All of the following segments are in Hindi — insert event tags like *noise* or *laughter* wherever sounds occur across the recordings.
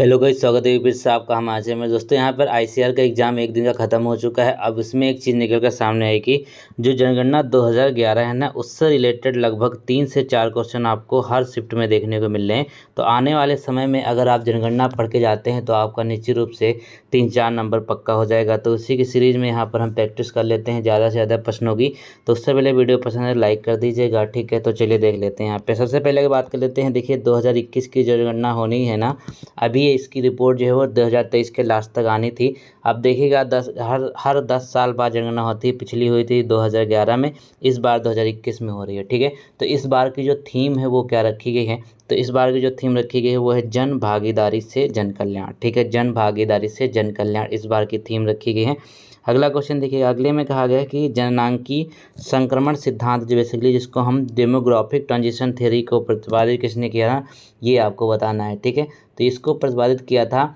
हेलो गई स्वागत है फिर से का हम आज में दोस्तों यहाँ पर आईसीआर का एग्ज़ाम एक दिन का ख़त्म हो चुका है अब इसमें एक चीज़ निकल कर सामने आई कि जो जनगणना 2011 है ना उससे रिलेटेड लगभग तीन से चार क्वेश्चन आपको हर शिफ्ट में देखने को मिल रहे हैं तो आने वाले समय में अगर आप जनगणना पढ़ के जाते हैं तो आपका निश्चित रूप से तीन चार नंबर पक्का हो जाएगा तो उसी की सीरीज़ में यहाँ पर हम प्रैक्टिस कर लेते हैं ज़्यादा से ज़्यादा प्रश्नों की तो उससे पहले वीडियो पसंद है लाइक तो कर दीजिएगा ठीक है तो चलिए देख लेते हैं यहाँ पर सबसे पहले बात कर लेते हैं देखिए दो की जनगणना होनी है ना अभी ये इसकी रिपोर्ट जो है वो 2023 के लास्ट तक आनी थी अब देखिएगा दस हर हर दस साल बाद जनगणना होती है पिछली हुई थी 2011 में इस बार 2021 में हो रही है ठीक है तो इस बार की जो थीम है वो क्या रखी गई है तो इस बार की जो थीम रखी गई है वो है जन भागीदारी से जन कल्याण ठीक है जन भागीदारी से जन कल्याण इस बार की थीम रखी गई है अगला क्वेश्चन देखिए अगले में कहा गया कि जननांकी संक्रमण सिद्धांत जो बेसिकली जिसको हम डेमोग्राफिक ट्रांजिशन थ्योरी को प्रतिपादित किसने किया था ये आपको बताना है ठीक है तो इसको प्रतिपादित किया था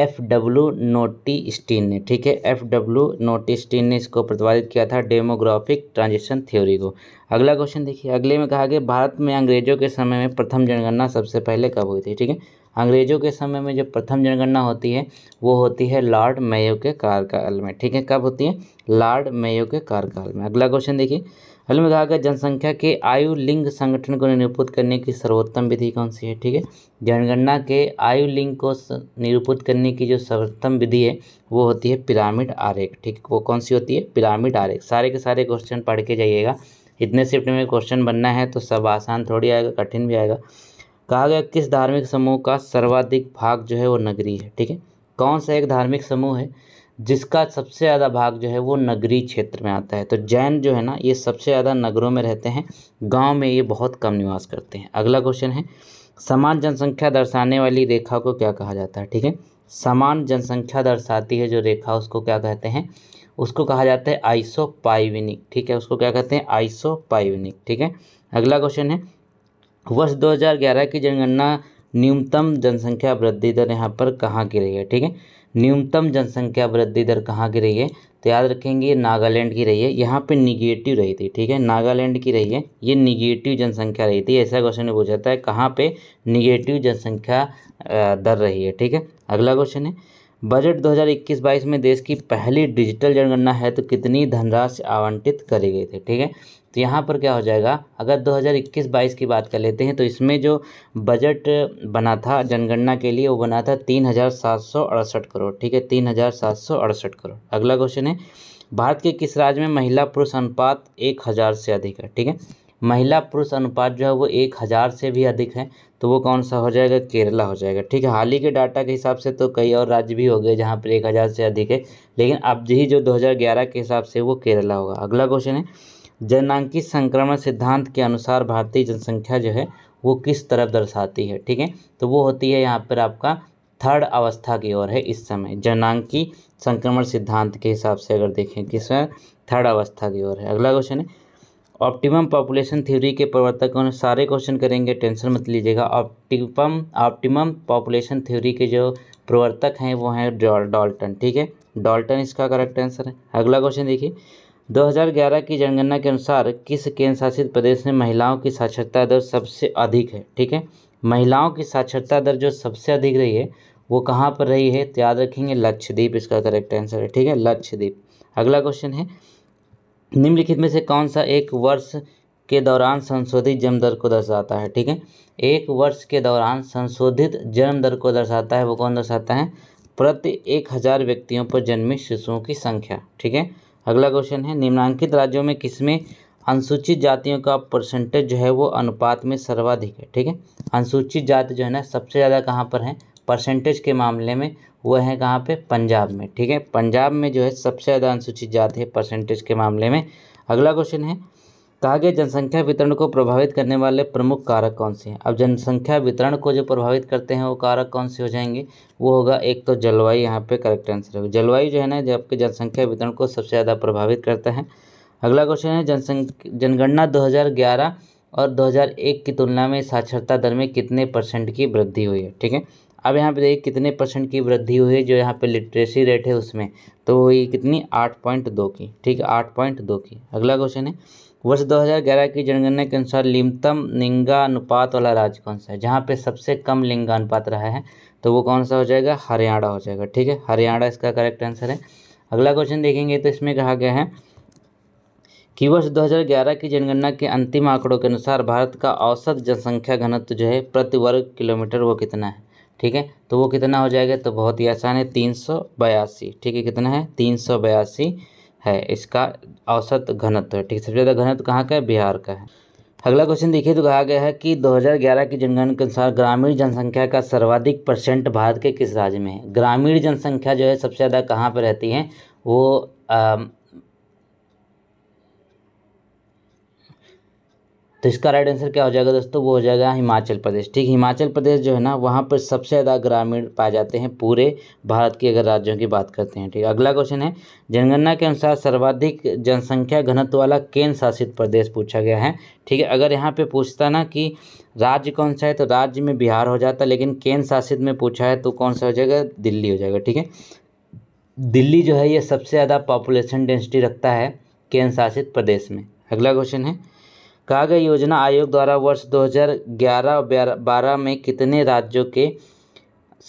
एफ डब्ल्यू नोटी स्टीन ने ठीक है एफ डब्ल्यू नोटी स्टीन ने इसको प्रतिपादित किया था डेमोग्राफिक ट्रांजिशन थ्योरी को अगला क्वेश्चन देखिए अगले में कहा गया भारत में अंग्रेजों के समय में प्रथम जनगणना सबसे पहले कब हुई थी ठीक है अंग्रेजों के समय में जो प्रथम जनगणना होती है वो होती है लॉर्ड मेयो के कार्यकाल में ठीक है कब होती है लॉर्ड मेयो के कार्यकाल में अगला क्वेश्चन देखिए हल जनसंख्या के आयु लिंग संगठन को निरूपित करने की सर्वोत्तम विधि कौन सी है ठीक है जनगणना के आयु लिंग को निरूपित करने की जो सर्वोत्तम विधि है वो होती है पिरामिड आरेख ठीक वो कौन सी होती है पिरामिड आरेख सारे के सारे क्वेश्चन पढ़ के जाइएगा इतने शिफ्ट में क्वेश्चन बनना है तो सब आसान थोड़ी आएगा कठिन भी आएगा कहा गया किस धार्मिक समूह का सर्वाधिक भाग जो है वो नगरी है ठीक है कौन सा एक धार्मिक समूह है जिसका सबसे ज़्यादा भाग जो है वो नगरीय क्षेत्र में आता है तो जैन जो है ना ये सबसे ज़्यादा नगरों में रहते हैं गांव में ये बहुत कम निवास करते हैं अगला क्वेश्चन है समान जनसंख्या दर्शाने वाली रेखा को क्या कहा जाता है ठीक है समान जनसंख्या दर्शाती है जो रेखा उसको क्या कहते हैं उसको कहा जाता है आइसो ठीक है उसको क्या कहते हैं आइसो ठीक है अगला क्वेश्चन है वर्ष दो की जनगणना न्यूनतम जनसंख्या वृद्धि दर यहाँ पर कहाँ की रही है ठीक है न्यूनतम जनसंख्या वृद्धि दर कहाँ की रही है तो याद रखेंगे नागालैंड की रही है यहाँ पे निगेटिव रही थी ठीक है नागालैंड की रही है ये निगेटिव जनसंख्या रही थी ऐसा क्वेश्चन में पूछा जाता है कहाँ पे निगेटिव जनसंख्या दर रही है ठीक है अगला क्वेश्चन है बजट 2021-22 में देश की पहली डिजिटल जनगणना है तो कितनी धनराशि आवंटित करी गई थी ठीक है तो यहाँ पर क्या हो जाएगा अगर 2021-22 की बात कर लेते हैं तो इसमें जो बजट बना था जनगणना के लिए वो बना था तीन हज़ार सात सौ अड़सठ करोड़ ठीक है तीन हज़ार सात सौ अड़सठ करोड़ अगला क्वेश्चन है भारत के किस राज्य में महिला पुरुष अनुपात एक हज़ार से अधिक है ठीक है महिला पुरुष अनुपात जो है वो एक हज़ार से भी अधिक है तो वो कौन सा हो जाएगा केरला हो जाएगा ठीक है हाल ही के डाटा के हिसाब से तो कई और राज्य भी हो गए जहाँ पर एक हज़ार से अधिक है लेकिन अब यही जो 2011 के हिसाब से वो केरला होगा अगला क्वेश्चन है जननांकी संक्रमण सिद्धांत के अनुसार भारतीय जनसंख्या जो है वो किस तरफ दर्शाती है ठीक है तो वो होती है यहाँ पर आपका थर्ड अवस्था की ओर है इस समय जननांकी संक्रमण सिद्धांत के हिसाब से अगर देखें किस थर्ड अवस्था की ओर है अगला क्वेश्चन है ऑप्टिमम पॉपुलेशन थ्योरी के प्रवर्तकों ने सारे क्वेश्चन करेंगे टेंशन मत लीजिएगा ऑप्टिपम ऑप्टिमम पॉपुलेशन थ्योरी के जो प्रवर्तक हैं वो हैं डॉल्टन ठीक है डॉल्टन इसका करेक्ट आंसर है अगला क्वेश्चन देखिए 2011 की जनगणना के अनुसार किस केंद्र शासित प्रदेश में महिलाओं की साक्षरता दर सबसे अधिक है ठीक है महिलाओं की साक्षरता दर जो सबसे अधिक रही है वो कहाँ पर रही है तो याद रखेंगे लक्षद्वीप इसका करेक्ट आंसर है ठीक है लक्षद्वीप अगला क्वेश्चन है निम्नलिखित में से कौन सा एक वर्ष के दौरान संशोधित जन्म दर को दर्शाता है ठीक है एक वर्ष के दौरान संशोधित जन्म दर को दर्शाता है वो कौन दर्शाता है प्रति एक हज़ार व्यक्तियों पर जन्मित शिशुओं की संख्या ठीक है अगला क्वेश्चन है निम्नांकित राज्यों में किसमें अनुसूचित जातियों का परसेंटेज जो है वो अनुपात में सर्वाधिक है ठीक है अनुसूचित जाति जो है ना सबसे ज़्यादा कहाँ पर है परसेंटेज के मामले में वह है कहाँ पे पंजाब में ठीक है पंजाब में जो है सबसे ज़्यादा अनुसूचित जाति है परसेंटेज के मामले में अगला क्वेश्चन है कहा गया जनसंख्या वितरण को प्रभावित करने वाले प्रमुख कारक कौन से हैं अब जनसंख्या वितरण को जो प्रभावित करते हैं वो कारक कौन से हो जाएंगे वो होगा एक तो जलवायु यहाँ पे करेक्ट आंसर होगा जलवायु जो है ना जो आपके जनसंख्या वितरण को सबसे ज़्यादा प्रभावित करता है अगला क्वेश्चन है जनसंख्या जनगणना दो और दो की तुलना में साक्षरता दर में कितने परसेंट की वृद्धि हुई है ठीक है अब यहाँ पे देखिए कितने परसेंट की वृद्धि हुई जो यहाँ पे लिटरेसी रेट है उसमें तो हुई कितनी आठ पॉइंट दो की ठीक है आठ पॉइंट दो की अगला क्वेश्चन है वर्ष 2011 की जनगणना के अनुसार निम्नतम लिंगानुपात वाला राज्य कौन सा है जहाँ पे सबसे कम लिंगानुपात रहा है तो वो कौन सा हो जाएगा हरियाणा हो जाएगा ठीक है हरियाणा इसका करेक्ट आंसर है अगला क्वेश्चन देखेंगे तो इसमें कहा गया है कि वर्ष 2011 की जनगणना के अंतिम आंकड़ों के अनुसार भारत का औसत जनसंख्या घनत्व जो है प्रति वर्ग किलोमीटर वो कितना है ठीक है तो वो कितना हो जाएगा तो बहुत ही आसान है तीन सौ बयासी ठीक है कितना है तीन सौ बयासी है इसका औसत घनत्व है ठीक है सबसे ज़्यादा घनत्व कहाँ का है बिहार का है अगला क्वेश्चन देखिए तो कहा गया है कि 2011 की जनगणना के अनुसार ग्रामीण जनसंख्या का सर्वाधिक परसेंट भारत के किस राज्य में है ग्रामीण जनसंख्या जो है सबसे ज़्यादा कहाँ पर रहती है वो तो इसका राइट आंसर क्या हो जाएगा दोस्तों वो हो जाएगा हिमाचल प्रदेश ठीक हिमाचल प्रदेश जो है ना वहाँ पर सबसे ज़्यादा ग्रामीण पाए जाते हैं पूरे भारत के अगर राज्यों की बात करते हैं ठीक अगला क्वेश्चन है जनगणना के अनुसार सर्वाधिक जनसंख्या घनत्व वाला केंद्र शासित प्रदेश पूछा गया है ठीक है अगर यहाँ पर पूछता ना कि राज्य कौन सा है तो राज्य में बिहार हो जाता लेकिन केंद्र शासित में पूछा है तो कौन सा हो जाएगा दिल्ली हो जाएगा ठीक है दिल्ली जो है ये सबसे ज़्यादा पॉपुलेशन डेंसिटी रखता है केंद्र शासित प्रदेश में अगला क्वेश्चन है गया योजना आयोग द्वारा वर्ष 2011-12 में कितने राज्यों के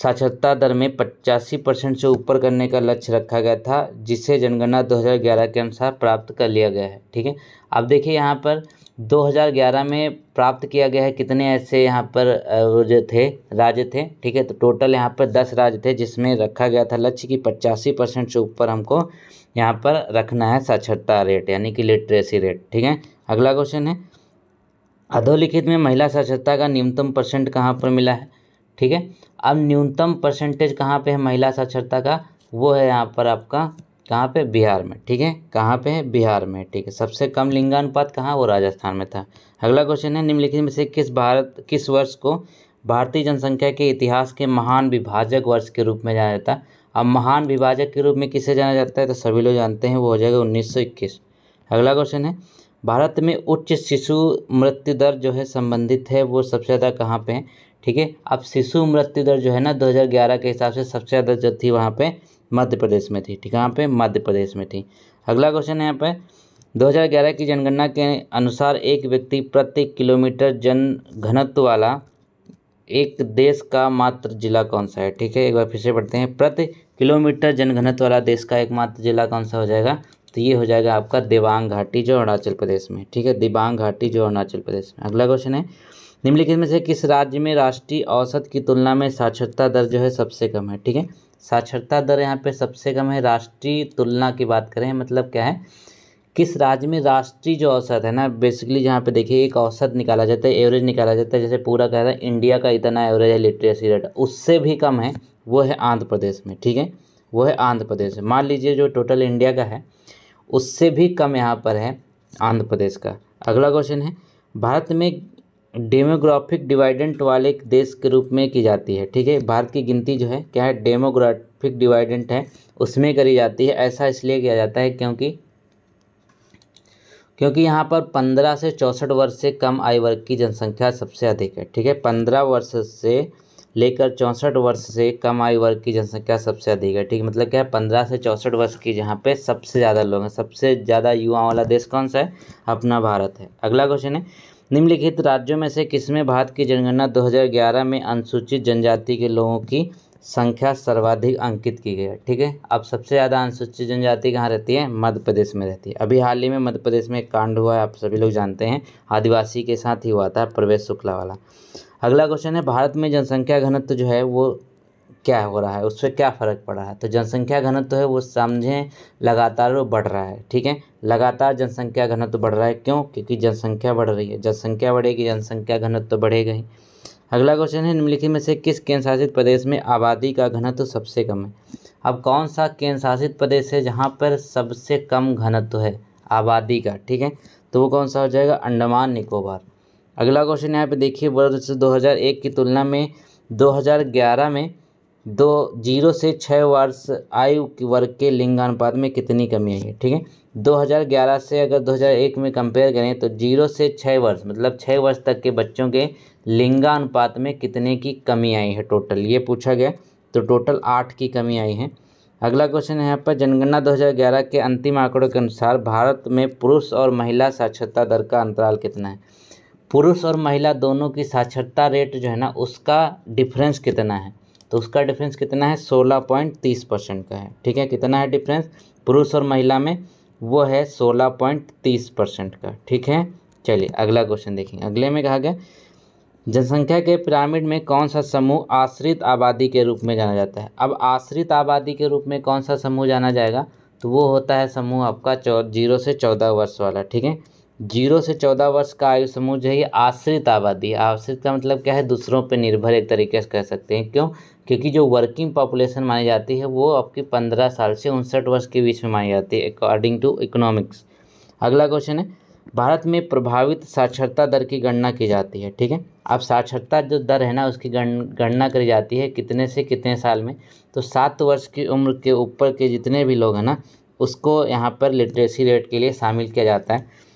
साक्षरता दर में पचासी परसेंट से ऊपर करने का लक्ष्य रखा गया था जिसे जनगणना 2011 के अनुसार प्राप्त कर लिया गया है ठीक है अब देखिए यहाँ पर 2011 में प्राप्त किया गया है कितने ऐसे यहाँ पर जो थे राज्य थे ठीक है तो टोटल यहाँ पर दस राज्य थे जिसमें रखा गया था लक्ष्य कि पचासी परसेंट से ऊपर हमको यहाँ पर रखना है साक्षरता रेट यानी कि लिटरेसी रेट ठीक है अगला क्वेश्चन है अधोलिखित में महिला साक्षरता का न्यूनतम परसेंट कहाँ पर मिला है ठीक है अब न्यूनतम परसेंटेज कहाँ पे है महिला साक्षरता का वो है यहाँ पर आपका कहाँ पे बिहार में ठीक है कहाँ पे है बिहार में ठीक है सबसे कम लिंगानुपात कहाँ वो राजस्थान में था अगला क्वेश्चन है निम्नलिखित में से किस भारत किस वर्ष को भारतीय जनसंख्या के इतिहास के महान विभाजक वर्ष के रूप में जाना जाता है अब महान विभाजक के रूप में किसे जाना जाता है तो सभी लोग जानते हैं वो हो जाएगा उन्नीस अगला क्वेश्चन है भारत में उच्च शिशु मृत्यु दर जो है संबंधित है वो सबसे ज़्यादा कहाँ पे है ठीक है अब शिशु मृत्यु दर जो है ना 2011 के हिसाब से सबसे ज़्यादा जो थी वहाँ पे मध्य प्रदेश में थी ठीक है वहाँ पे मध्य प्रदेश में थी अगला क्वेश्चन है यहाँ पे 2011 की जनगणना के अनुसार एक व्यक्ति प्रति किलोमीटर जन घनत्व वाला एक देश का मात्र जिला कौन सा है ठीक है एक बार फिर से पढ़ते हैं प्रति किलोमीटर जनघनत्व वाला देश का एकमात्र जिला कौन सा हो जाएगा तो ये हो जाएगा आपका दिबांग घाटी जो अरुणाचल प्रदेश में ठीक है दिबांग घाटी जो अरुणाचल प्रदेश में अगला क्वेश्चन है निम्नलिखित में से किस राज्य में राष्ट्रीय औसत की तुलना में साक्षरता दर जो है सबसे कम है ठीक है साक्षरता दर यहाँ पे सबसे कम है राष्ट्रीय तुलना की बात करें मतलब क्या है किस राज्य में राष्ट्रीय जो औसत है ना बेसिकली जहाँ पे देखिए एक औसत निकाला जाता है एवरेज निकाला जाता है जैसे पूरा कह रहा है इंडिया का इतना एवरेज है लिटरेसी रेट उससे भी कम है वो है आंध्र प्रदेश में ठीक है वो है आंध्र प्रदेश मान लीजिए जो टोटल इंडिया का है उससे भी कम यहाँ पर है आंध्र प्रदेश का अगला क्वेश्चन है भारत में डेमोग्राफिक डिवाइडेंट वाले देश के रूप में की जाती है ठीक है भारत की गिनती जो है क्या है डेमोग्राफिक डिवाइडेंट है उसमें करी जाती है ऐसा इसलिए किया जाता है क्योंकि क्योंकि यहाँ पर पंद्रह से चौंसठ वर्ष से कम आयु वर्ग की जनसंख्या सबसे अधिक है ठीक है पंद्रह वर्ष से लेकर चौंसठ वर्ष से कम आयु वर्ग की जनसंख्या सबसे अधिक है ठीक मतलब क्या है पंद्रह से चौंसठ वर्ष की जहाँ पे सबसे ज़्यादा लोग हैं सबसे ज़्यादा युवाओं वाला देश कौन सा है अपना भारत है अगला क्वेश्चन है निम्नलिखित राज्यों में से किसमें भारत की जनगणना 2011 में अनुसूचित जनजाति के लोगों की संख्या सर्वाधिक अंकित की गई है ठीक है अब सबसे ज़्यादा अनुसूचित जनजाति कहाँ रहती है मध्य प्रदेश में रहती है अभी हाल ही में मध्य प्रदेश में एक कांड हुआ है आप सभी लोग जानते हैं आदिवासी के साथ ही हुआ था प्रवेश शुक्ला वाला अगला क्वेश्चन है भारत में जनसंख्या घनत्व जो है वो क्या हो रहा है उस पर क्या फ़र्क पड़ रहा है तो जनसंख्या घनत्व है वो समझें लगातार वो बढ़ रहा है ठीक है लगातार जनसंख्या घनत्व बढ़ रहा है क्यों क्योंकि जनसंख्या बढ़ रही है जनसंख्या बढ़ेगी जनसंख्या घनत्व बढ़ेगा ही अगला क्वेश्चन है निम्नलिखित में से किस केंद्र शासित प्रदेश में आबादी का घनत्व सबसे कम है अब कौन सा केंद्र शासित प्रदेश है जहाँ पर सबसे कम घनत्व है आबादी का ठीक है तो वो कौन सा हो जाएगा अंडमान निकोबार अगला क्वेश्चन यहाँ पे देखिए वर्ष दो हज़ार एक की तुलना में 2011 में दो जीरो से छः वर्ष आयु वर्ग के लिंगानुपात में कितनी कमी आई है ठीक है 2011 से अगर 2001 में कंपेयर करें तो जीरो से छः वर्ष मतलब छः वर्ष तक के बच्चों के लिंगानुपात में कितने की कमी आई है टोटल ये पूछा गया तो टोटल आठ की कमी आई है अगला क्वेश्चन है यहाँ पर जनगणना 2011 के अंतिम आंकड़ों के अनुसार भारत में पुरुष और महिला साक्षरता दर का अंतराल कितना है पुरुष और महिला दोनों की साक्षरता रेट जो है ना उसका डिफरेंस कितना है तो उसका डिफरेंस कितना है सोलह पॉइंट तीस परसेंट का है ठीक है कितना है डिफरेंस पुरुष और महिला में वो है सोलह पॉइंट तीस परसेंट का ठीक है चलिए अगला क्वेश्चन देखेंगे अगले में कहा गया जनसंख्या के पिरामिड में कौन सा समूह आश्रित आबादी के रूप में जाना जाता है अब आश्रित आबादी के रूप में कौन सा समूह जाना जाएगा तो वो होता है समूह आपका चौ जीरो से चौदह वर्ष वाला ठीक है जीरो से चौदह वर्ष का आयु समूह जो है आश्रित आबादी आश्रित का मतलब क्या है दूसरों पर निर्भर एक तरीके से कह सकते हैं क्यों क्योंकि जो वर्किंग पॉपुलेशन मानी जाती है वो आपकी पंद्रह साल से उनसठ वर्ष के बीच में मानी जाती है अकॉर्डिंग टू इकोनॉमिक्स अगला क्वेश्चन है भारत में प्रभावित साक्षरता दर की गणना की जाती है ठीक है अब साक्षरता जो दर है ना उसकी गण गणना करी जाती है कितने से कितने साल में तो सात वर्ष की उम्र के ऊपर के जितने भी लोग हैं ना उसको यहाँ पर लिटरेसी रेट के लिए शामिल किया जाता है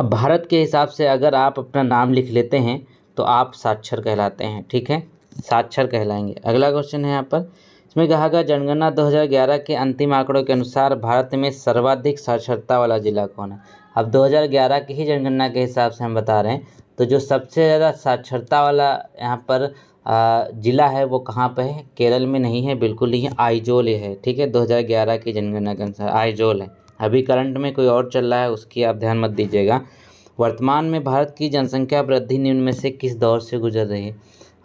अब भारत के हिसाब से अगर आप अपना नाम लिख लेते हैं तो आप साक्षर कहलाते हैं ठीक है साक्षर कहलाएंगे अगला क्वेश्चन है यहाँ पर इसमें कहा गया जनगणना 2011 के अंतिम आंकड़ों के अनुसार भारत में सर्वाधिक साक्षरता वाला जिला कौन है अब 2011 की ही जनगणना के हिसाब से हम बता रहे हैं तो जो सबसे ज़्यादा साक्षरता वाला यहाँ पर ज़िला है वो कहाँ पर है केरल में नहीं है बिल्कुल नहीं आइजोल है ठीक है दो की जनगणना के अनुसार आइजोल है अभी करंट में कोई और चल रहा है उसकी आप ध्यान मत दीजिएगा वर्तमान में भारत की जनसंख्या वृद्धि निम्न में से किस दौर से गुजर रही है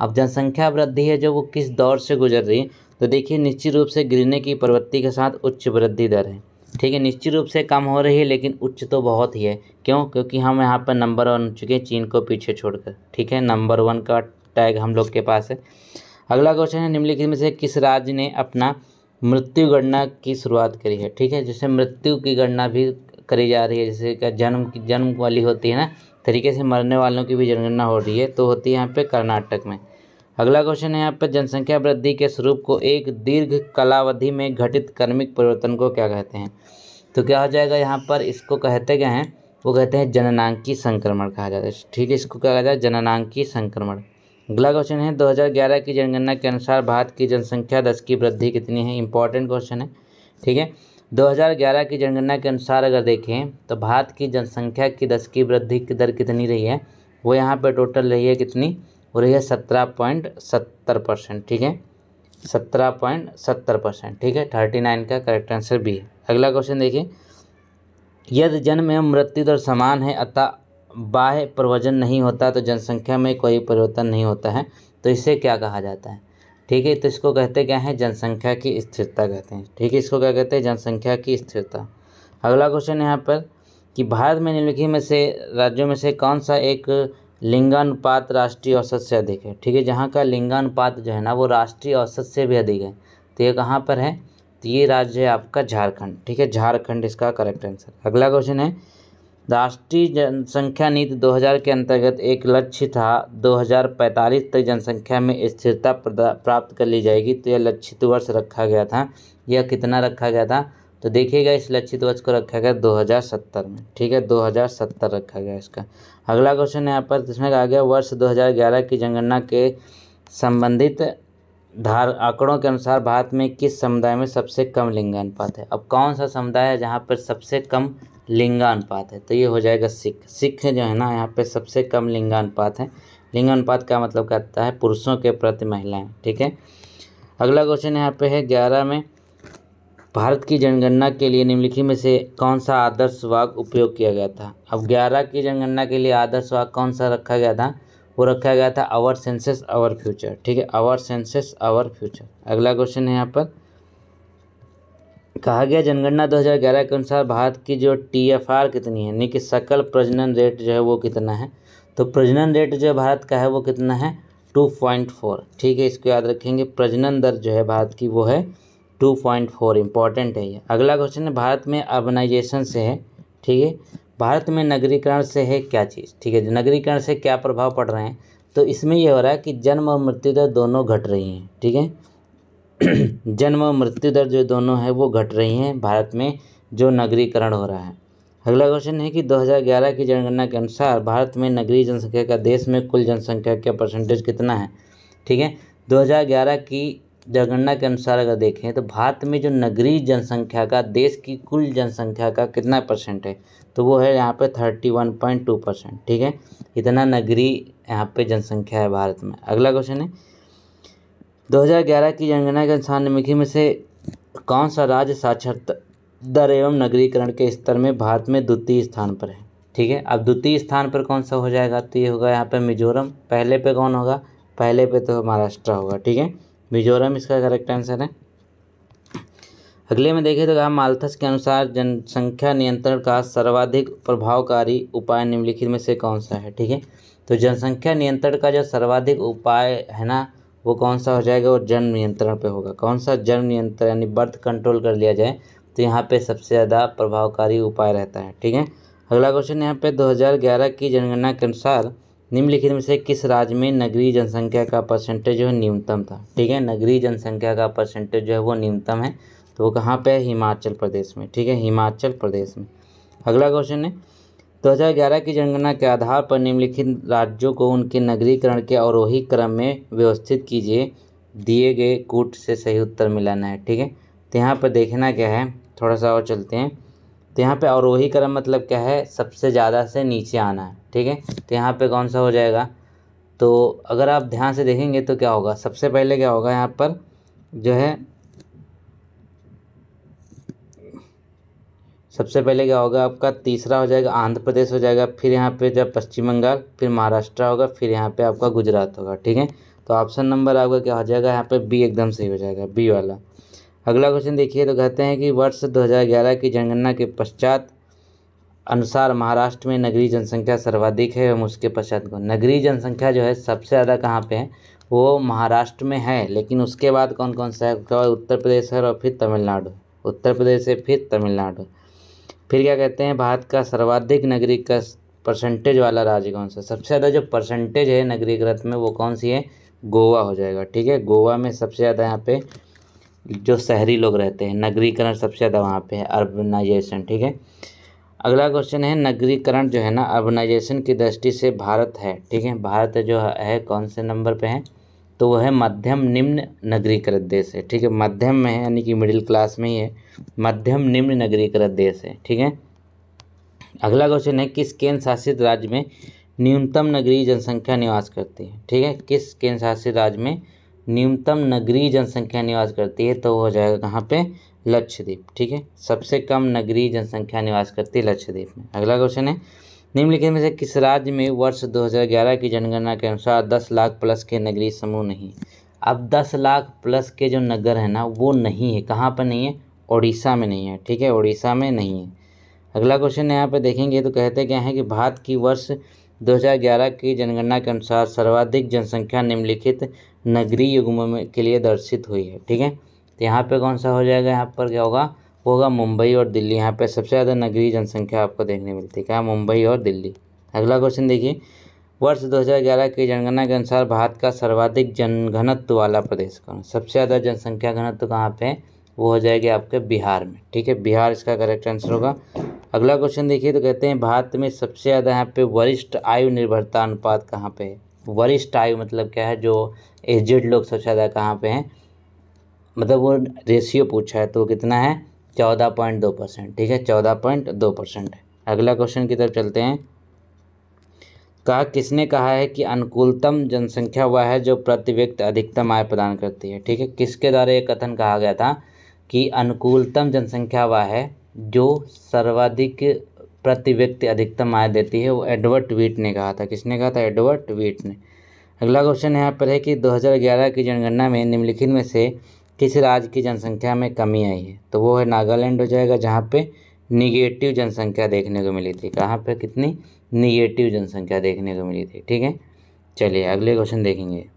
अब जनसंख्या वृद्धि है जो वो किस दौर से गुजर रही है तो देखिए निश्चित रूप से गिरने की प्रवृत्ति के साथ उच्च वृद्धि दर है ठीक है निश्चित रूप से कम हो रही है लेकिन उच्च तो बहुत ही है क्यों क्योंकि हम यहाँ पर नंबर वन चुके हैं चीन को पीछे छोड़कर ठीक है नंबर वन का टैग हम लोग के पास है अगला क्वेश्चन है निम्नलिखित में से किस राज्य ने अपना मृत्यु गणना की शुरुआत करी है ठीक है जैसे मृत्यु की गणना भी करी जा रही है जैसे क्या जन्म की जन्म वाली होती है ना तरीके से मरने वालों की भी जनगणना हो रही है तो होती है यहाँ पे कर्नाटक में अगला क्वेश्चन है यहाँ पर जनसंख्या वृद्धि के स्वरूप को एक दीर्घ कालावधि में घटित कर्मिक परिवर्तन को क्या कहते हैं तो क्या हो जाएगा यहाँ पर इसको कहते क्या हैं वो कहते हैं जननांकी संक्रमण कहा जाता है ठीक है इसको कहा जाता है जननांकी संक्रमण अगला क्वेश्चन है 2011 की जनगणना के अनुसार भारत की जनसंख्या दस की वृद्धि कितनी है इंपॉर्टेंट क्वेश्चन है ठीक है 2011 की जनगणना के अनुसार अगर देखें तो भारत की जनसंख्या की दस की वृद्धि की दर कितनी रही है वो यहाँ पर टोटल रही है कितनी वो रही है सत्रह पॉइंट सत्तर परसेंट ठीक है सत्रह पॉइंट सत्तर परसेंट ठीक है थर्टी नाइन का करेक्ट आंसर बी है अगला क्वेश्चन देखिए यदि जन्म एवं मृत्यु दर समान है अतः बाह्य प्रवचन नहीं होता तो जनसंख्या में कोई परिवर्तन नहीं होता है तो इसे क्या कहा जाता है ठीक है तो इसको कहते क्या है जनसंख्या की स्थिरता कहते हैं ठीक है इसको क्या कहते हैं जनसंख्या की स्थिरता अगला क्वेश्चन यहाँ पर कि भारत में निम्नलिखित में से राज्यों में से कौन सा एक लिंगानुपात राष्ट्रीय औसत से अधिक है ठीक है जहाँ का लिंगानुपात जो है ना वो राष्ट्रीय औसत से भी अधिक है तो ये कहाँ पर है तो ये राज्य है आपका झारखंड ठीक है झारखंड इसका करेक्ट आंसर अगला क्वेश्चन है राष्ट्रीय जनसंख्या नीति 2000 के अंतर्गत एक लक्ष्य था 2045 तक जनसंख्या में स्थिरता प्राप्त कर ली जाएगी तो यह लक्षित वर्ष रखा गया था यह कितना रखा गया था तो देखिएगा इस लक्षित वर्ष को रखा गया 2070 में ठीक है 2070 रखा गया इसका अगला क्वेश्चन यहाँ पर जिसमें कहा गया वर्ष 2011 की जनगणना के संबंधित धार आंकड़ों के अनुसार भारत में किस समुदाय में सबसे कम लिंगानुपात है अब कौन सा समुदाय है जहाँ पर सबसे कम लिंगानुपात है तो ये हो जाएगा सिख सिख जो है ना यहाँ पर सबसे कम लिंगानुपात है लिंगानुपात का मतलब कहता है पुरुषों के प्रति महिलाएं ठीक है अगला क्वेश्चन यहाँ पे है ग्यारह में भारत की जनगणना के लिए निम्नलिखित में से कौन सा आदर्श वाक उपयोग किया गया था अब ग्यारह की जनगणना के लिए आदर्श वाक कौन सा रखा गया था वो रखा गया था आवर सेंसेस आवर फ्यूचर ठीक है आवर सेंसेस आवर फ्यूचर अगला क्वेश्चन है यहाँ पर कहा गया जनगणना 2011 के अनुसार भारत की जो टी एफ आर कितनी है यानी कि सकल प्रजनन रेट जो है वो कितना है तो प्रजनन रेट जो भारत का है वो कितना है टू पॉइंट फोर ठीक है इसको याद रखेंगे प्रजनन दर जो है भारत की वो है टू पॉइंट फोर इंपॉर्टेंट है ये अगला क्वेश्चन है भारत में अर्बनाइजेशन से है ठीक है भारत में नगरीकरण से है क्या चीज़ ठीक है नगरीकरण से क्या प्रभाव पड़ रहे हैं तो इसमें यह हो रहा है कि जन्म और मृत्यु दर दोनों घट रही हैं ठीक है *clears throat* जन्म और मृत्यु दर जो दोनों है वो घट रही हैं भारत में जो नगरीकरण हो रहा है अगला क्वेश्चन है कि 2011 की जनगणना के अनुसार भारत में नगरीय जनसंख्या का देश में कुल जनसंख्या का परसेंटेज कितना है ठीक है 2011 की जनगणना के अनुसार अगर देखें तो भारत में जो नगरीय जनसंख्या का देश की कुल जनसंख्या का कितना परसेंट है तो वो है यहाँ पे thirty one point two percent ठीक है इतना नगरीय यहाँ पे जनसंख्या है भारत में अगला क्वेश्चन है 2011 की जनगणना के अनुसार निम्नलिखित में से कौन सा राज्य साक्षरता दर एवं नगरीकरण के स्तर में भारत में द्वितीय स्थान पर है ठीक है अब द्वितीय स्थान पर कौन सा हो जाएगा तो ये होगा यहाँ पर मिजोरम पहले पर कौन होगा पहले पर तो महाराष्ट्र होगा ठीक है मिजोरम इसका करेक्ट आंसर है अगले में देखें तो कहा माल्थस के अनुसार जनसंख्या नियंत्रण का सर्वाधिक प्रभावकारी उपाय निम्नलिखित में से कौन सा है ठीक है तो जनसंख्या नियंत्रण का जो सर्वाधिक उपाय है ना वो कौन सा हो जाएगा वो जन्म नियंत्रण पे होगा कौन सा जन्म नियंत्रण यानी बर्थ कंट्रोल कर लिया जाए तो यहाँ पे सबसे ज़्यादा प्रभावकारी उपाय रहता है ठीक है अगला क्वेश्चन यहाँ पे 2011 की जनगणना के अनुसार निम्नलिखित में से किस राज्य में नगरीय जनसंख्या का परसेंटेज जो है न्यूनतम था ठीक है नगरीय जनसंख्या का परसेंटेज जो है वो न्यूनतम है तो वो कहाँ पे है हिमाचल प्रदेश में ठीक है हिमाचल प्रदेश में अगला क्वेश्चन है 2011 की जनगणना के आधार पर निम्नलिखित राज्यों को उनके नगरीकरण के अवरोही क्रम में व्यवस्थित कीजिए दिए गए कूट से सही उत्तर मिलाना है ठीक है तो यहाँ पर देखना क्या है थोड़ा सा और चलते हैं तो यहाँ पे अवरोही क्रम मतलब क्या है सबसे ज़्यादा से नीचे आना है ठीक है तो यहाँ पे कौन सा हो जाएगा तो अगर आप ध्यान से देखेंगे तो क्या होगा सबसे पहले क्या होगा यहाँ पर जो है सबसे पहले क्या होगा आपका तीसरा हो जाएगा आंध्र प्रदेश हो जाएगा फिर यहाँ पे जब पश्चिम बंगाल फिर महाराष्ट्र होगा फिर यहाँ पे आपका गुजरात होगा ठीक है तो ऑप्शन नंबर आपका क्या हो जाएगा यहाँ पे बी एकदम सही हो जाएगा बी वाला अगला क्वेश्चन देखिए तो कहते हैं कि वर्ष 2011 की जनगणना के पश्चात अनुसार महाराष्ट्र में नगरीय जनसंख्या सर्वाधिक है एवं उसके पश्चात कौन नगरीय जनसंख्या जो है सबसे ज़्यादा कहाँ पे है वो महाराष्ट्र में है लेकिन उसके बाद कौन कौन सा है तो उत्तर प्रदेश है और फिर तमिलनाडु उत्तर प्रदेश है फिर तमिलनाडु फिर क्या कहते हैं भारत का सर्वाधिक नगरी का परसेंटेज वाला राज्य कौन सा सबसे ज़्यादा जो परसेंटेज है नगरीकृत में वो कौन सी है गोवा हो जाएगा ठीक है गोवा में सबसे ज़्यादा यहाँ पे जो शहरी लोग रहते हैं नगरीकरण सबसे ज़्यादा वहाँ पे है अर्बनाइजेशन ठीक है अगला क्वेश्चन है नगरीकरण जो है ना अर्बनाइजेशन की दृष्टि से भारत है ठीक है भारत जो है कौन से नंबर पे है तो वह है मध्यम निम्न नगरीकृत देश है ठीक है मध्यम में है यानी कि मिडिल क्लास में ही है मध्यम निम्न नगरीकृत देश है ठीक है अगला क्वेश्चन है किस केंद्र शासित राज्य में न्यूनतम नगरीय जनसंख्या निवास करती है ठीक है किस केंद्र शासित राज्य में न्यूनतम नगरीय जनसंख्या निवास करती है तो वो हो जाएगा कहाँ पे लक्षद्वीप ठीक है सबसे कम नगरीय जनसंख्या निवास करती है लक्षद्वीप में अगला क्वेश्चन है निम्नलिखित में से किस राज्य में वर्ष 2011 की जनगणना के अनुसार 10 लाख प्लस के नगरीय समूह नहीं अब 10 लाख प्लस के जो नगर है ना वो नहीं है कहाँ पर नहीं है उड़ीसा में नहीं है ठीक है उड़ीसा में नहीं है अगला क्वेश्चन यहाँ पर देखेंगे तो कहते क्या है कि भारत की वर्ष 2011 की जनगणना के अनुसार सर्वाधिक जनसंख्या निम्नलिखित नगरीय युगम में के लिए दर्शित हुई है ठीक है तो यहाँ पे कौन सा हो जाएगा यहाँ पर क्या होगा वो होगा मुंबई और दिल्ली यहाँ पे सबसे ज़्यादा नगरीय जनसंख्या आपको देखने मिलती है क्या मुंबई और दिल्ली अगला क्वेश्चन देखिए वर्ष 2011 की जनगणना के अनुसार भारत का सर्वाधिक जनघनत्व वाला प्रदेश कौन सबसे ज़्यादा जनसंख्या घनत्व कहाँ पे है वो हो जाएगी आपके बिहार में ठीक है बिहार इसका करेक्ट आंसर होगा अगला क्वेश्चन देखिए तो कहते हैं भारत में सबसे ज़्यादा यहाँ पे वरिष्ठ आयु निर्भरता अनुपात कहाँ पे है वरिष्ठ आयु मतलब क्या है जो एजेड लोग सबसे ज़्यादा कहाँ पे हैं मतलब वो रेशियो पूछा है तो कितना है चौदह पॉइंट दो परसेंट ठीक है चौदह पॉइंट दो परसेंट अगला क्वेश्चन की तरफ चलते हैं कहा किसने कहा है कि अनुकूलतम जनसंख्या वह है जो प्रति व्यक्ति अधिकतम आय प्रदान करती है ठीक है किसके द्वारा ये कथन कहा गया था कि अनुकूलतम जनसंख्या वह है जो सर्वाधिक प्रति व्यक्ति अधिकतम आय देती है वो एडवर्ड वीट ने कहा था किसने कहा था एडवर्ड वीट ने अगला क्वेश्चन यहाँ पर है कि 2011 की जनगणना में निम्नलिखित में से किस राज्य की जनसंख्या में कमी आई है तो वो है नागालैंड हो जाएगा जहाँ पे निगेटिव जनसंख्या देखने को मिली थी कहाँ पर कितनी निगेटिव जनसंख्या देखने को मिली थी ठीक है चलिए अगले क्वेश्चन देखेंगे